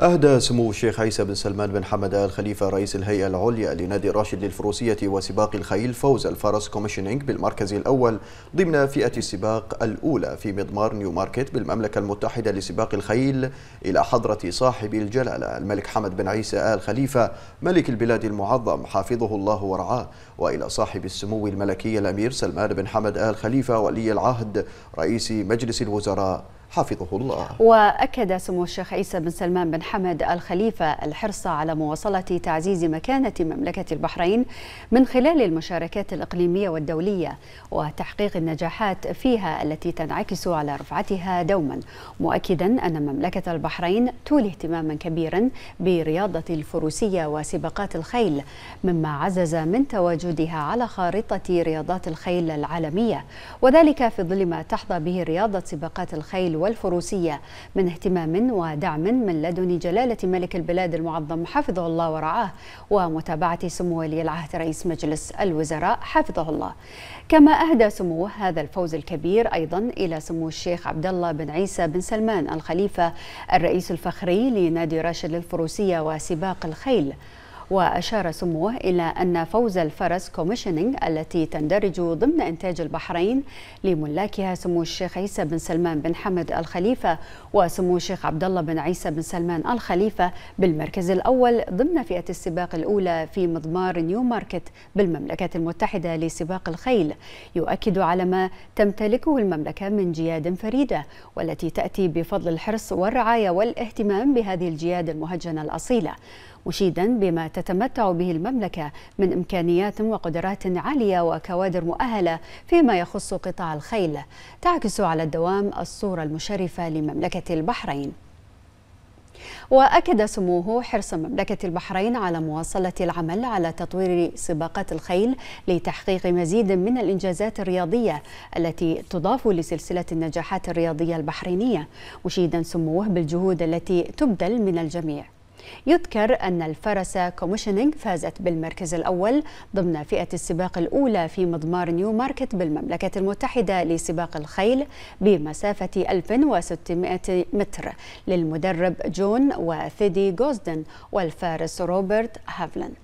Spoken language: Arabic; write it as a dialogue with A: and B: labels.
A: أهدى سمو الشيخ عيسى بن سلمان بن حمد آل خليفة رئيس الهيئة العليا لنادي راشد للفروسية وسباق الخيل فوز الفرس كوميشنينج بالمركز الأول ضمن فئة السباق الأولى في مضمار نيو ماركت بالمملكة المتحدة لسباق الخيل إلى حضرة صاحب الجلالة الملك حمد بن عيسى آل خليفة ملك البلاد المعظم حافظه الله ورعاه وإلى صاحب السمو الملكي الأمير سلمان بن حمد آل خليفة ولي العهد رئيس مجلس الوزراء حفظه الله
B: وأكد سمو الشيخ عيسى بن سلمان بن حمد الخليفة الحرص على مواصلة تعزيز مكانة مملكة البحرين من خلال المشاركات الإقليمية والدولية وتحقيق النجاحات فيها التي تنعكس على رفعتها دوما مؤكدا أن مملكة البحرين تولي اهتماما كبيرا برياضة الفروسية وسباقات الخيل مما عزز من تواجدها على خارطة رياضات الخيل العالمية وذلك في ظل ما تحظى به رياضة سباقات الخيل والفروسية من اهتمام ودعم من لدن جلالة ملك البلاد المعظم حفظه الله ورعاه ومتابعة سمو ولي العهد رئيس مجلس الوزراء حفظه الله كما أهدى سموه هذا الفوز الكبير أيضا إلى سمو الشيخ عبد الله بن عيسى بن سلمان الخليفة الرئيس الفخري لنادي راشد للفروسية وسباق الخيل وأشار سموه إلى أن فوز الفرس كوميشنينغ التي تندرج ضمن إنتاج البحرين لملاكها سمو الشيخ عيسى بن سلمان بن حمد الخليفة وسمو الشيخ عبد الله بن عيسى بن سلمان الخليفة بالمركز الأول ضمن فئة السباق الأولى في مضمار نيو ماركت بالمملكة المتحدة لسباق الخيل يؤكد على ما تمتلكه المملكة من جياد فريدة والتي تأتي بفضل الحرص والرعاية والاهتمام بهذه الجياد المهجنة الأصيلة مشيدا بما تتمتع به المملكة من إمكانيات وقدرات عالية وكوادر مؤهلة فيما يخص قطاع الخيل تعكس على الدوام الصورة المشرفة لمملكة البحرين وأكد سموه حرص مملكة البحرين على مواصلة العمل على تطوير سباقات الخيل لتحقيق مزيد من الإنجازات الرياضية التي تضاف لسلسلة النجاحات الرياضية البحرينية مشيدا سموه بالجهود التي تبذل من الجميع يذكر أن الفرس كوميشنينج فازت بالمركز الأول ضمن فئة السباق الأولى في مضمار نيو ماركت بالمملكة المتحدة لسباق الخيل بمسافة 1600 متر للمدرب جون وثيدي جوزدن والفارس روبرت هافلن